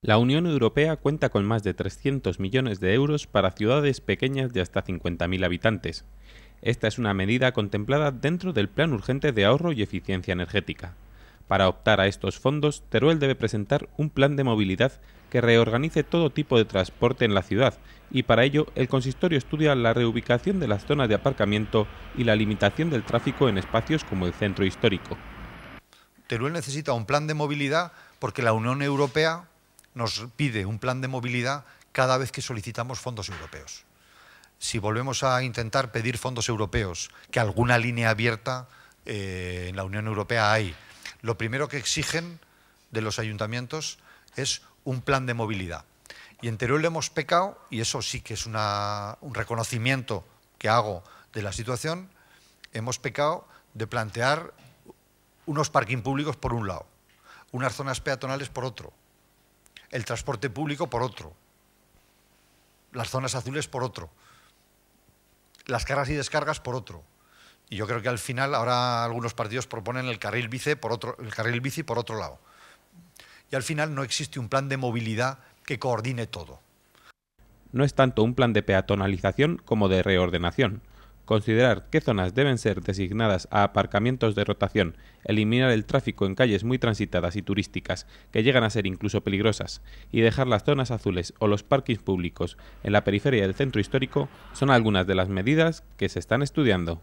La Unión Europea cuenta con más de 300 millones de euros para ciudades pequeñas de hasta 50.000 habitantes. Esta es una medida contemplada dentro del Plan Urgente de Ahorro y Eficiencia Energética. Para optar a estos fondos, Teruel debe presentar un plan de movilidad que reorganice todo tipo de transporte en la ciudad y para ello el consistorio estudia la reubicación de las zonas de aparcamiento y la limitación del tráfico en espacios como el centro histórico. Teruel necesita un plan de movilidad porque la Unión Europea nos pide un plan de movilidad cada vez que solicitamos fondos europeos. Si volvemos a intentar pedir fondos europeos, que alguna línea abierta eh, en la Unión Europea hay, lo primero que exigen de los ayuntamientos es un plan de movilidad. Y en Teruel hemos pecado, y eso sí que es un reconocimiento que hago de la situación, hemos pecado de plantear unos parking públicos por un lado, unas zonas peatonales por otro, el transporte público por otro, las zonas azules por otro, las cargas y descargas por otro. Y yo creo que al final ahora algunos partidos proponen el carril bici por otro, el carril bici por otro lado. Y al final no existe un plan de movilidad que coordine todo. No es tanto un plan de peatonalización como de reordenación considerar qué zonas deben ser designadas a aparcamientos de rotación, eliminar el tráfico en calles muy transitadas y turísticas, que llegan a ser incluso peligrosas, y dejar las zonas azules o los parkings públicos en la periferia del centro histórico son algunas de las medidas que se están estudiando.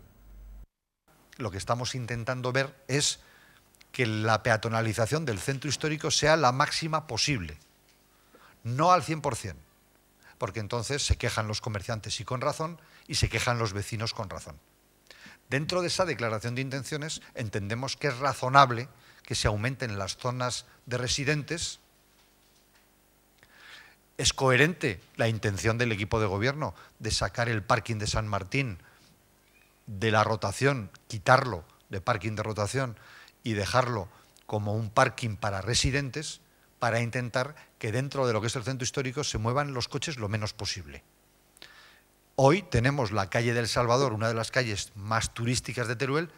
Lo que estamos intentando ver es que la peatonalización del centro histórico sea la máxima posible, no al 100% porque entonces se quejan los comerciantes y con razón, y se quejan los vecinos con razón. Dentro de esa declaración de intenciones entendemos que es razonable que se aumenten las zonas de residentes. Es coherente la intención del equipo de gobierno de sacar el parking de San Martín de la rotación, quitarlo de parking de rotación y dejarlo como un parking para residentes, para intentar que dentro de lo que es el centro histórico se muevan los coches lo menos posible. Hoy tenemos la calle del Salvador, una de las calles más turísticas de Teruel,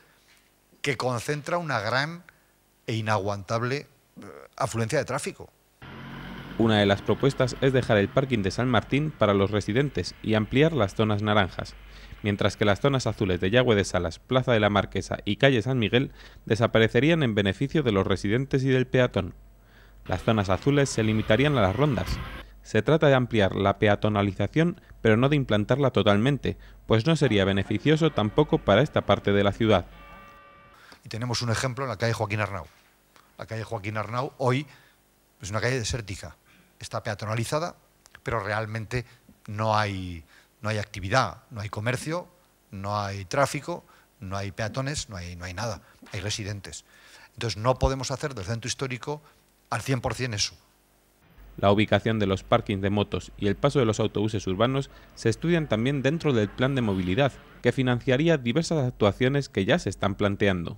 que concentra una gran e inaguantable eh, afluencia de tráfico. Una de las propuestas es dejar el parking de San Martín para los residentes y ampliar las zonas naranjas, mientras que las zonas azules de Yagüe de Salas, Plaza de la Marquesa y Calle San Miguel desaparecerían en beneficio de los residentes y del peatón. Las zonas azules se limitarían a las rondas. Se trata de ampliar la peatonalización, pero no de implantarla totalmente, pues no sería beneficioso tampoco para esta parte de la ciudad. Y tenemos un ejemplo en la calle Joaquín Arnau. La calle Joaquín Arnau hoy es una calle desértica. Está peatonalizada, pero realmente no hay, no hay actividad, no hay comercio, no hay tráfico, no hay peatones, no hay, no hay nada, hay residentes. Entonces no podemos hacer del centro histórico al 100% eso. La ubicación de los parkings de motos y el paso de los autobuses urbanos se estudian también dentro del plan de movilidad, que financiaría diversas actuaciones que ya se están planteando.